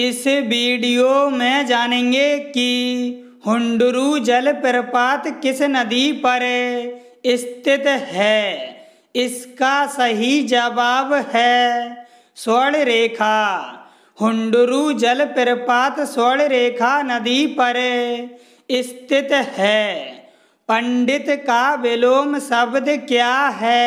इस वीडियो में जानेंगे कि हुंडरू जलप्रपात किस नदी पर स्थित है इसका सही जवाब है स्वर्ण रेखा हुंडरू जलप्रपात स्वर्ण रेखा नदी पर स्थित है पंडित का विलोम शब्द क्या है